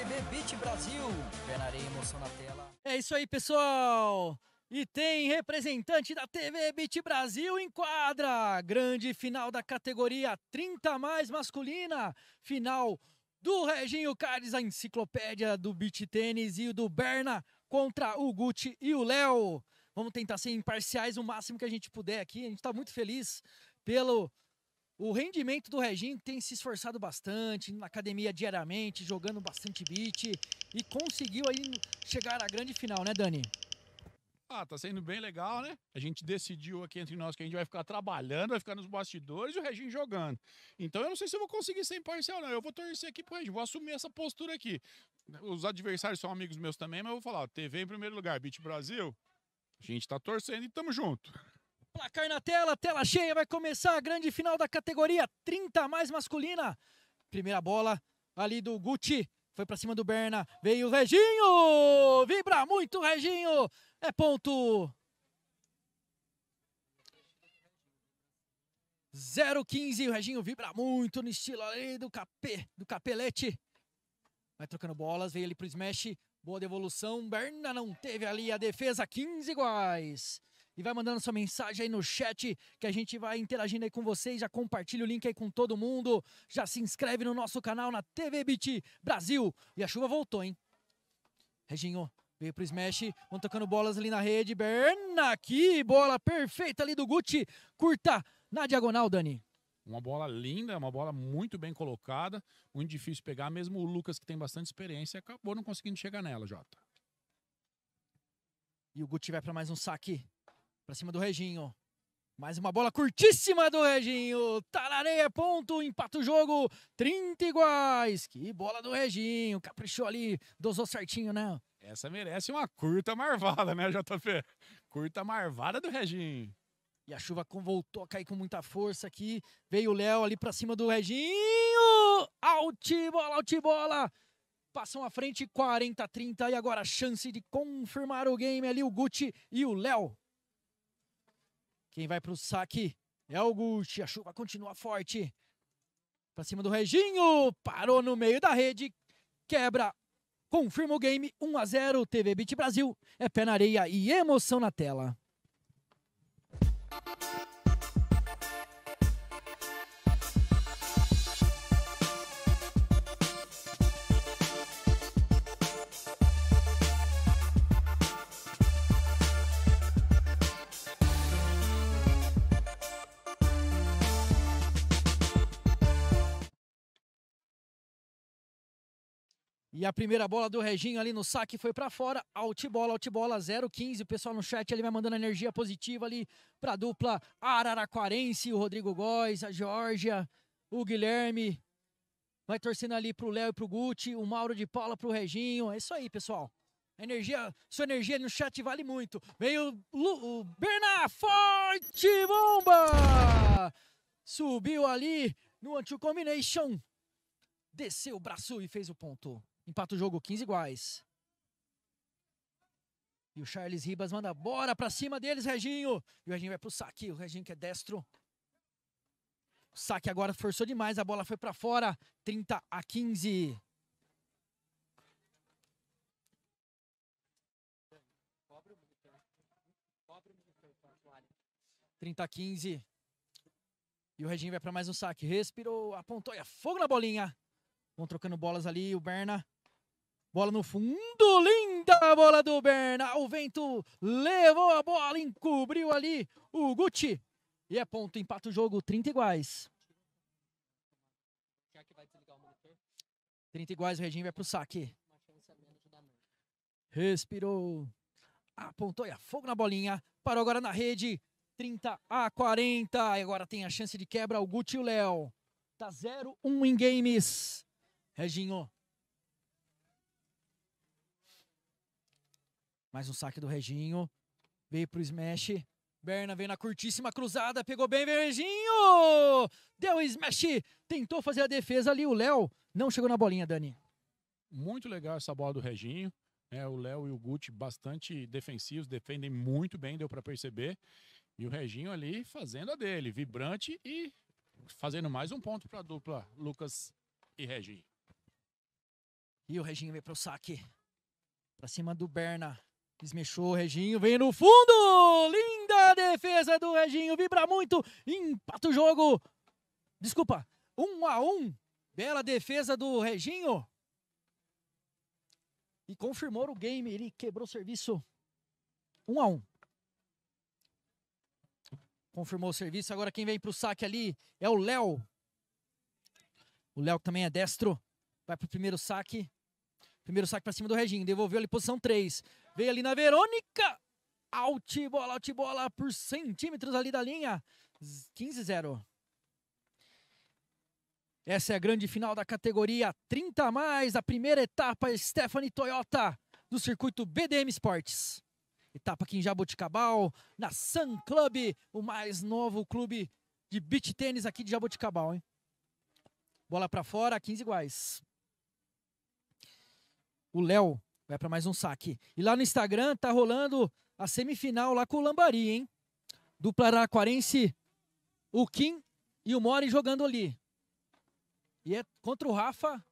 TV Beat Brasil. Venarei emoção na tela. É isso aí, pessoal. E tem representante da TV Beat Brasil em quadra. Grande final da categoria 30 mais masculina. Final do Reginho Cades, a enciclopédia do beat tênis e o do Berna contra o Gucci e o Léo. Vamos tentar ser imparciais o máximo que a gente puder aqui. A gente está muito feliz pelo o rendimento do Regin tem se esforçado bastante na academia diariamente, jogando bastante beat e conseguiu aí chegar à grande final, né, Dani? Ah, tá sendo bem legal, né? A gente decidiu aqui entre nós que a gente vai ficar trabalhando, vai ficar nos bastidores e o Regin jogando. Então eu não sei se eu vou conseguir ser imparcial, não. Eu vou torcer aqui pro Regin, vou assumir essa postura aqui. Os adversários são amigos meus também, mas eu vou falar, ó, TV em primeiro lugar, Beat Brasil, a gente tá torcendo e tamo junto. Placar na tela, tela cheia, vai começar a grande final da categoria 30 mais masculina. Primeira bola ali do Guti, foi para cima do Berna, veio o Reginho! Vibra muito, Reginho! É ponto. 0-15, o Reginho vibra muito no estilo ali do, capê, do capelete. Vai trocando bolas, veio ali pro smash, boa devolução. Berna não teve ali a defesa, 15 iguais e vai mandando sua mensagem aí no chat que a gente vai interagindo aí com vocês. Já compartilha o link aí com todo mundo. Já se inscreve no nosso canal na TV BT Brasil. E a chuva voltou, hein? Reginho veio pro smash, vão tocando bolas ali na rede. Berna aqui, bola perfeita ali do Guti. Curta na diagonal, Dani. Uma bola linda, uma bola muito bem colocada, muito difícil pegar, mesmo o Lucas, que tem bastante experiência, acabou não conseguindo chegar nela, Jota. E o Guti vai para mais um saque Pra cima do Reginho. Mais uma bola curtíssima do Reginho. Tarareia, tá ponto, empata o jogo. 30 iguais. Que bola do Reginho. Caprichou ali, dosou certinho, né? Essa merece uma curta marvada, né, JP? Curta marvada do Reginho. E a chuva voltou a cair com muita força aqui. Veio o Léo ali pra cima do Reginho. Altibola, altibola. Passam à frente, 40 30. E agora a chance de confirmar o game ali, o Guti e o Léo. Quem vai para o saque é o Gucci. A chuva continua forte. Para cima do Reginho. Parou no meio da rede. Quebra. Confirma o game. 1 a 0 TV Beat Brasil. É pé na areia e emoção na tela. E a primeira bola do Reginho ali no saque foi para fora. Altibola, altibola 015. O pessoal no chat ali vai mandando energia positiva ali para dupla Araraquarense, o Rodrigo Góes, a Georgia, o Guilherme. Vai torcendo ali pro Léo e pro Guti, o Mauro de Paula pro Reginho. É isso aí, pessoal. energia, sua energia no chat vale muito. Veio o Bernard forte bomba! Subiu ali no anti-combination. Desceu o braço e fez o ponto. Empata o jogo, 15 iguais. E o Charles Ribas manda bora pra cima deles, Reginho. E o Reginho vai pro saque. O Reginho que é destro. O saque agora forçou demais. A bola foi para fora. 30 a 15. 30 a 15. E o Reginho vai para mais um saque. Respirou, apontou. E é fogo na bolinha. Vão trocando bolas ali. O Berna Bola no fundo, linda bola do Bernal. Ah, o vento levou a bola, encobriu ali o Guti. E é ponto, empata o jogo, 30 iguais. 30 iguais, o Reginho vai pro saque. Respirou. Apontou e a fogo na bolinha. Parou agora na rede. 30 a 40. E agora tem a chance de quebra o Guti e o Léo. Tá 0-1 em games. Reginho Mais um saque do Reginho. Veio pro smash. Berna vem na curtíssima cruzada, pegou bem, Reginho Deu smash, tentou fazer a defesa ali. O Léo não chegou na bolinha, Dani. Muito legal essa bola do Reginho. É, o Léo e o Guti bastante defensivos, defendem muito bem, deu para perceber. E o Reginho ali fazendo a dele, vibrante e fazendo mais um ponto para a dupla Lucas e Reginho. E o Reginho veio para o saque, para cima do Berna. Desmexou o Reginho, vem no fundo! Linda defesa do Reginho, vibra muito, empata o jogo. Desculpa, um a um. Bela defesa do Reginho. E confirmou o game, ele quebrou o serviço um a um. Confirmou o serviço, agora quem vem para o saque ali é o Léo. O Léo também é destro, vai para o primeiro saque. Primeiro saque para cima do Reginho. Devolveu ali posição 3. Veio ali na Verônica. Altibola, bola por centímetros ali da linha. 15-0. Essa é a grande final da categoria 30 a mais, a primeira etapa Stephanie Toyota do circuito BDM Esportes. Etapa aqui em Jaboticabal, na Sun Club, o mais novo clube de beach tênis aqui de Jaboticabal, hein? Bola para fora, 15 iguais o Léo vai para mais um saque. E lá no Instagram tá rolando a semifinal lá com o Lambari, hein? Dupla Araquarense, o Kim e o Mori jogando ali. E é contra o Rafa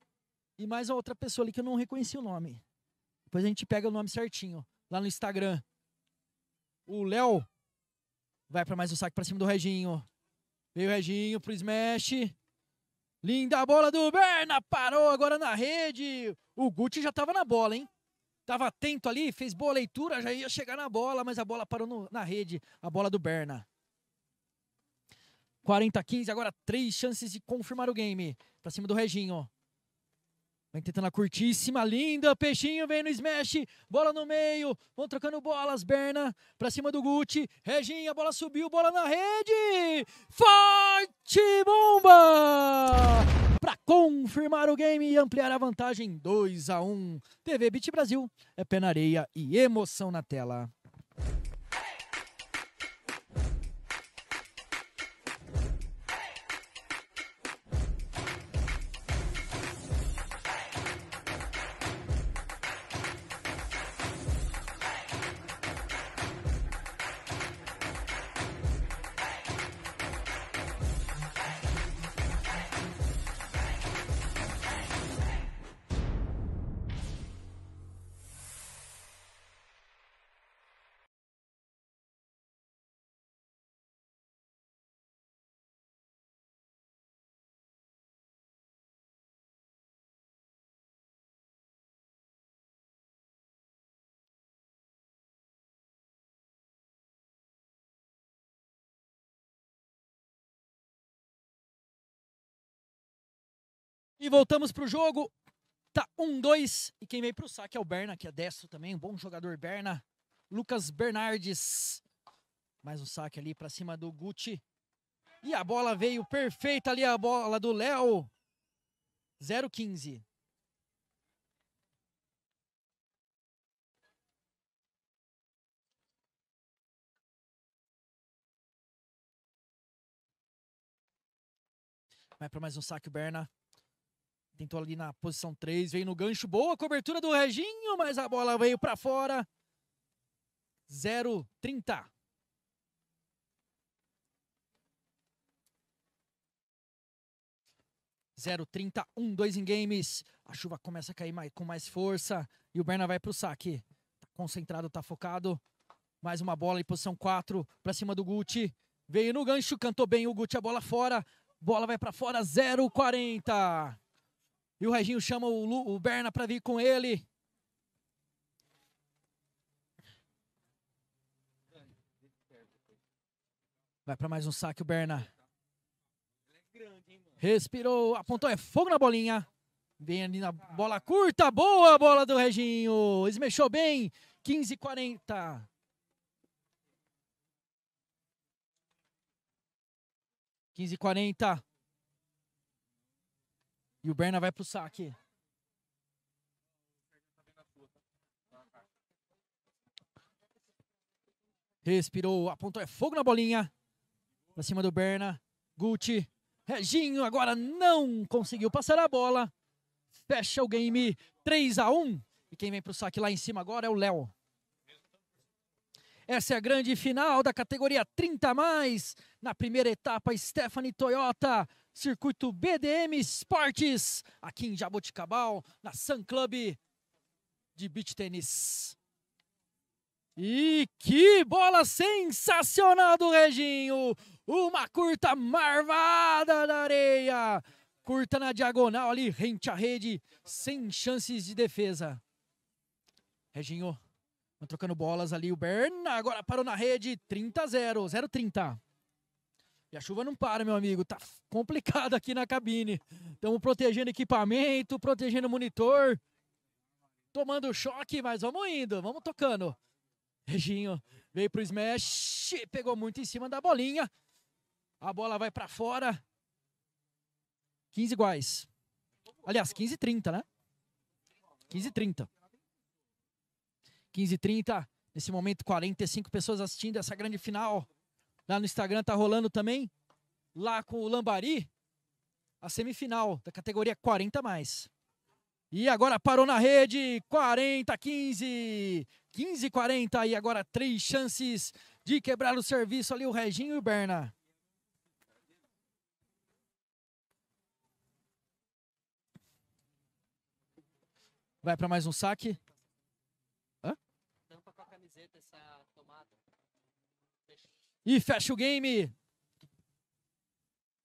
e mais outra pessoa ali que eu não reconheci o nome. Depois a gente pega o nome certinho lá no Instagram. O Léo vai para mais um saque para cima do Reginho. Veio o Reginho pro smash. Linda bola do Berna, parou agora na rede. O Guti já estava na bola, hein? Tava atento ali, fez boa leitura, já ia chegar na bola, mas a bola parou no, na rede, a bola do Berna. 40 15, agora três chances de confirmar o game. Pra cima do Reginho. Vai tentando a curtíssima, linda. Peixinho vem no smash. Bola no meio. Vão trocando bolas. Berna pra cima do Guti. Reginha, bola subiu. Bola na rede. Forte bomba! Pra confirmar o game e ampliar a vantagem 2 a 1 um. TV Beat Brasil. É pé na areia e emoção na tela. E voltamos pro jogo. Tá 1-2. Um, e quem veio pro saque é o Berna, que é destro também. Um bom jogador, Berna. Lucas Bernardes. Mais um saque ali pra cima do Gucci. E a bola veio perfeita ali, a bola do Léo. 0-15. Vai para mais um saque, o Berna. Tentou ali na posição 3, veio no gancho. Boa cobertura do Reginho, mas a bola veio para fora. 0-30. Zero trinta um dois em games. A chuva começa a cair mais, com mais força e o Berna vai pro saque. Tá concentrado, tá focado. Mais uma bola em posição 4 para cima do Guti. Veio no gancho, cantou bem o Guti, a bola fora. Bola vai para fora, 0 40. E o Reginho chama o, Lu, o Berna para vir com ele. Vai para mais um saque o Berna. Respirou, apontou, é fogo na bolinha. Vem ali na bola curta, boa a bola do Reginho. Esmexou bem, 15 40. 15 40. E o Berna vai pro saque. Respirou, apontou, é fogo na bolinha. Pra cima do Berna. Guti. Reginho agora não conseguiu passar a bola. Fecha o game 3 a 1 E quem vem pro saque lá em cima agora é o Léo. Essa é a grande final da categoria 30 mais. Na primeira etapa, Stephanie Toyota circuito BDM Esportes, aqui em Jaboticabal, na Sun Club de Beach Tênis. E que bola sensacional do Reginho! Uma curta marvada na areia! Curta na diagonal ali, rente à rede, sem chances de defesa. Reginho, tá trocando bolas ali, o Bern agora parou na rede, 30 a 0, 0 30. E a chuva não para, meu amigo. Tá complicado aqui na cabine. Estamos protegendo equipamento, protegendo monitor. Tomando choque, mas vamos indo, vamos tocando. Reginho veio pro smash, pegou muito em cima da bolinha. A bola vai para fora. 15 iguais. Aliás, 15 e 30, né? 15 e 30. 15 e 30. Nesse momento, 45 pessoas assistindo essa grande final. Lá no Instagram tá rolando também, lá com o Lambari, a semifinal da categoria 40 mais. E agora parou na rede, 40 15, 15 40 e agora três chances de quebrar o serviço ali o Reginho e o Berna. Vai para mais um saque. E fecha o game.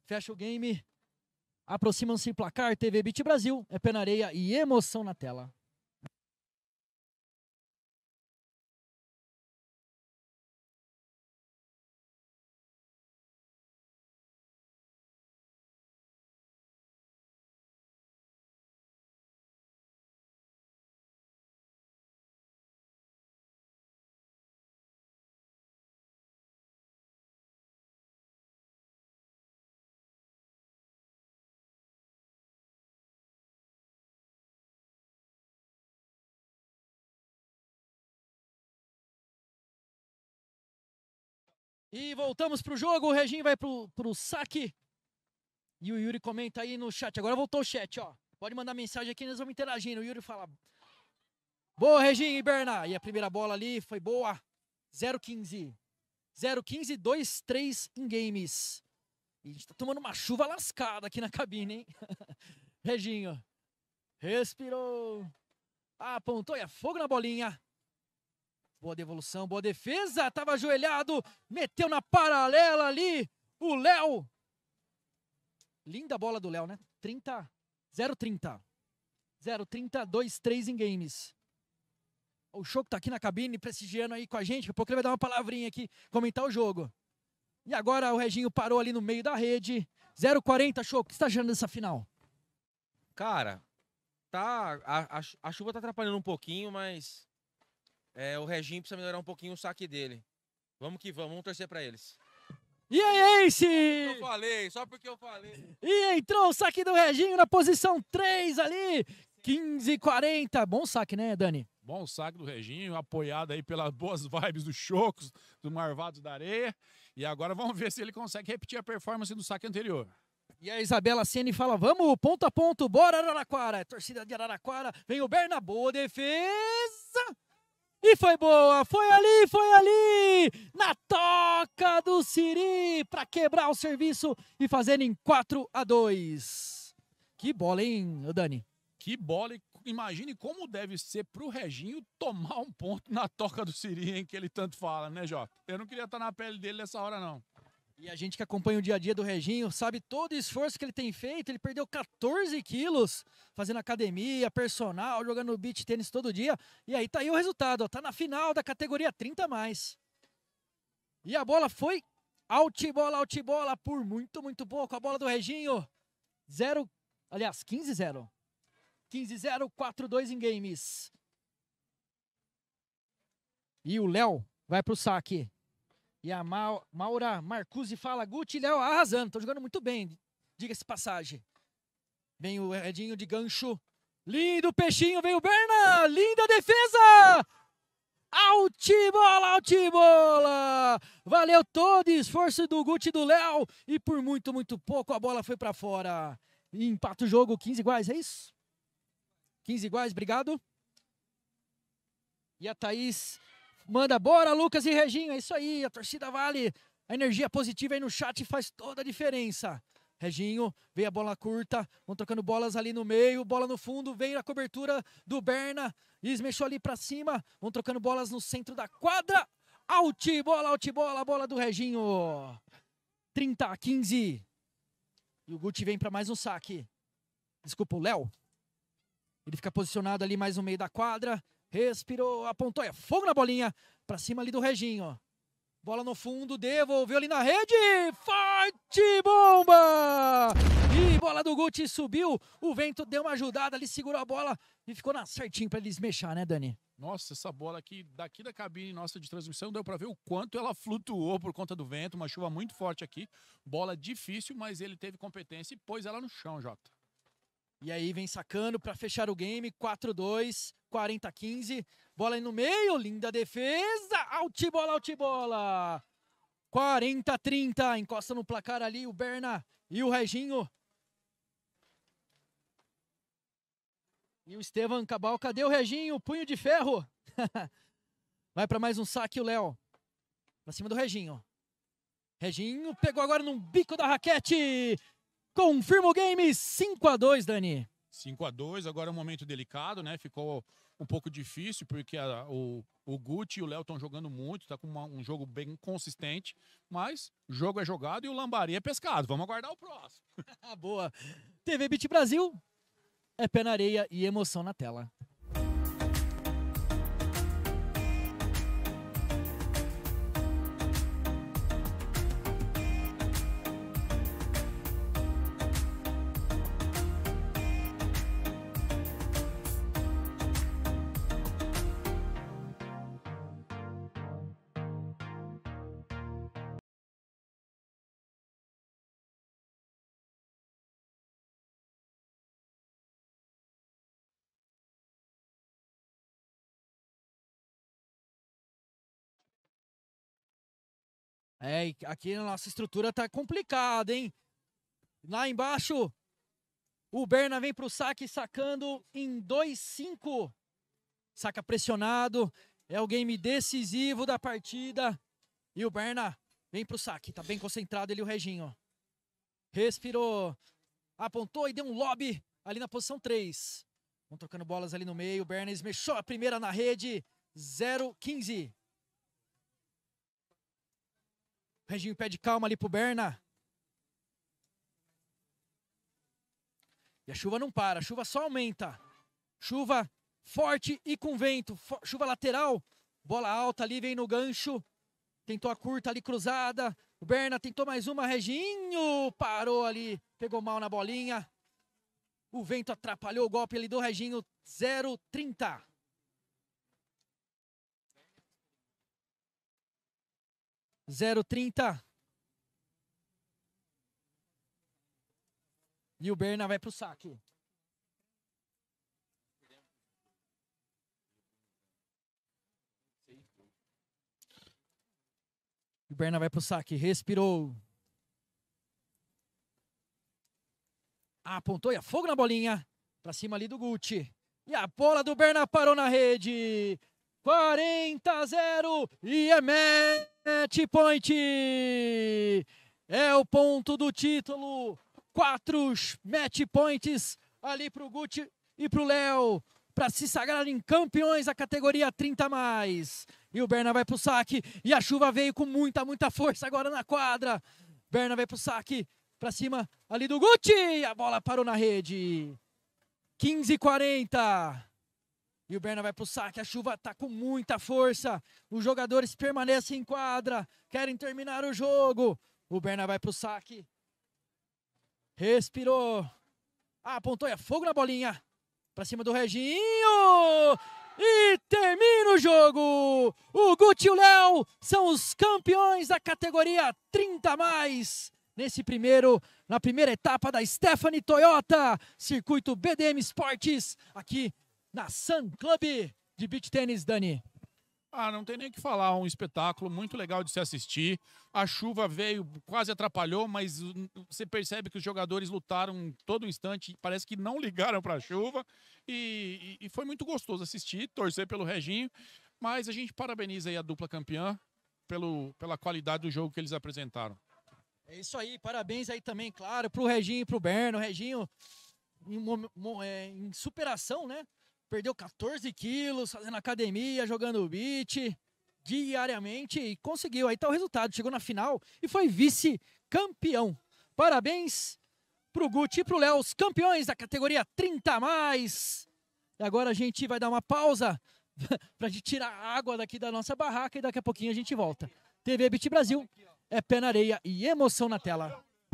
Fecha o game. Aproximam-se placar, TV Bit Brasil. É penareia e emoção na tela. E voltamos pro jogo. O Regin vai pro pro saque. E o Yuri comenta aí no chat. Agora voltou o chat, ó. Pode mandar mensagem aqui, nós vamos interagindo. O Yuri fala. Boa, Regin e Berna. E a primeira bola ali foi boa. 0-15. 0-15, 2-3 em games. E a gente tá tomando uma chuva lascada aqui na cabine, hein? Reginho. Respirou. Ah, apontou e é fogo na bolinha. Boa devolução, boa defesa, tava ajoelhado, meteu na paralela ali o Léo. Linda bola do Léo, né? 30, 0-30. 0-30, 2-3 em games. O Choco tá aqui na cabine, prestigiando aí com a gente. Daqui a pouco ele vai dar uma palavrinha aqui, comentar o jogo. E agora o Reginho parou ali no meio da rede. 0-40, Choco, o que você tá achando dessa final? Cara, tá. A, a, a chuva tá atrapalhando um pouquinho, mas é, o Reginho precisa melhorar um pouquinho o saque dele. Vamos que vamos, vamos torcer para eles. E aí, Ace! Eu falei, só porque eu falei. E entrou o saque do Reginho na posição 3 ali. 15 40. Bom saque, né, Dani? Bom saque do Reginho, apoiado aí pelas boas vibes dos Chocos, do Marvado da Areia. E agora vamos ver se ele consegue repetir a performance do saque anterior. E a Isabela Ceni fala: vamos, ponto a ponto, bora Araraquara. É torcida de Araraquara, vem o Berna, boa defesa. E foi boa, foi ali, foi ali, na toca do Siri, para quebrar o serviço e fazer em 4 a 2. Que bola, hein, Dani? Que bola, imagine como deve ser pro Reginho tomar um ponto na toca do Siri, hein, que ele tanto fala, né, Jota? Eu não queria estar na pele dele nessa hora, não. E a gente que acompanha o dia a dia do Reginho sabe todo o esforço que ele tem feito. Ele perdeu 14 quilos fazendo academia, personal, jogando beach tênis todo dia. E aí tá aí o resultado, ó, tá na final da categoria 30 mais. E a bola foi altibola, altibola por muito, muito pouco. A bola do Reginho, 0, aliás, 15-0. 15-0, 4-2 em games. E o Léo vai pro saque. E a Ma Maura Marcuse fala, Guti e Léo arrasando, estão jogando muito bem, diga-se passagem. Vem o Edinho de gancho, lindo peixinho, vem o Berna, linda defesa! Altibola, altibola! Valeu todo esforço do Guti e do Léo, e por muito, muito pouco a bola foi para fora. empata o jogo, 15 iguais, é isso? 15 iguais, obrigado. E a Thaís Manda bora, Lucas e Reginho. É isso aí. A torcida vale. A energia positiva aí no chat faz toda a diferença. Reginho, veio a bola curta, vão trocando bolas ali no meio, bola no fundo, veio a cobertura do Berna, mexeu ali para cima, vão trocando bolas no centro da quadra. Out, bola, out, bola, bola do Reginho. 30 a 15. E o Guti vem para mais um saque. Desculpa, o Léo. Ele fica posicionado ali mais no meio da quadra. Respirou, apontou, é fogo na bolinha. Pra cima ali do Reginho. Bola no fundo, devolveu ali na rede. Forte bomba! E bola do Guti subiu. O vento deu uma ajudada ali, segurou a bola e ficou na certinho para eles mexer, né, Dani? Nossa, essa bola aqui, daqui da cabine nossa de transmissão, deu para ver o quanto ela flutuou por conta do vento. Uma chuva muito forte aqui. Bola difícil, mas ele teve competência e pôs ela no chão, Jota. E aí vem sacando para fechar o game, 4-2. 40-15. Bola aí no meio, linda defesa. Altibola, altibola. 40-30. Encosta no placar ali o Berna e o Reginho. E o Estevam Cabal, cadê o Reginho? Punho de ferro. Vai para mais um saque o Léo. Pra cima do Reginho. Reginho pegou agora no bico da raquete. Confirma o game 5 a 2, Dani. 5 a 2, agora é um momento delicado, né? Ficou um pouco difícil, porque a, o, o Guti e o Léo estão jogando muito, tá com uma, um jogo bem consistente, mas jogo é jogado e o Lambari é pescado. Vamos aguardar o próximo. Boa. TV Beat Brasil é pé na areia e emoção na tela. É, aqui na nossa estrutura tá complicado, hein? Lá embaixo, o Berna vem pro saque, sacando em 2-5. Saca pressionado. É o game decisivo da partida. E o Berna vem pro saque. Tá bem concentrado ele, o Reginho. Respirou. Apontou e deu um lobby ali na posição 3. Vão tocando bolas ali no meio. O Berna esmechou a primeira na rede. 0-15. Reginho pede calma ali pro Berna. E a chuva não para, a chuva só aumenta. Chuva forte e com vento. Chuva lateral, bola alta ali, vem no gancho. Tentou a curta ali, cruzada. O Berna tentou mais uma, Reginho parou ali, pegou mal na bolinha. O vento atrapalhou o golpe ali do Reginho, 0,30. 0,30. E o Berna vai pro saque. O Berna vai pro saque. Respirou. Apontou e afogo na bolinha. Pra cima ali do Gucci. E a bola do Berna parou na rede. 40 a 0. E é médio. Match Point é o ponto do título. Quatro match points ali para o Guti e para o Léo para se sagrarem campeões da categoria 30 mais. E o Berna vai para o saque e a chuva veio com muita, muita força agora na quadra. Berna vai para o saque para cima ali do Guti. A bola parou na rede. 15 40. E o Berna vai pro saque, a chuva tá com muita força. Os jogadores permanecem em quadra, querem terminar o jogo. O Berna vai pro saque. Respirou. Ah, apontou, é fogo na bolinha. Pra cima do Reginho. E termina o jogo! O Guti e o Léo são os campeões da categoria 30 mais. Nesse primeiro, na primeira etapa da Stephanie Toyota, circuito BDM Esportes, aqui na Sun Club de Beach Tênis, Dani. Ah, não tem nem o que falar, um espetáculo muito legal de se assistir. A chuva veio, quase atrapalhou, mas você percebe que os jogadores lutaram todo instante, parece que não ligaram para a chuva. E, e, foi muito gostoso assistir, torcer pelo Reginho. Mas a gente parabeniza aí a dupla campeã pelo, pela qualidade do jogo que eles apresentaram. É isso aí, parabéns aí também, claro, para o Reginho e para o Berno. Reginho em, é, em superação, né? perdeu 14 quilos fazendo academia, jogando beat diariamente e conseguiu. Aí tá o resultado, chegou na final e foi vice-campeão. Parabéns pro Gucci e pro Léo, os campeões da categoria 30 mais. E agora a gente vai dar uma pausa pra gente tirar a água daqui da nossa barraca e daqui a pouquinho a gente volta. TV Beat Brasil é pé na areia e emoção na tela.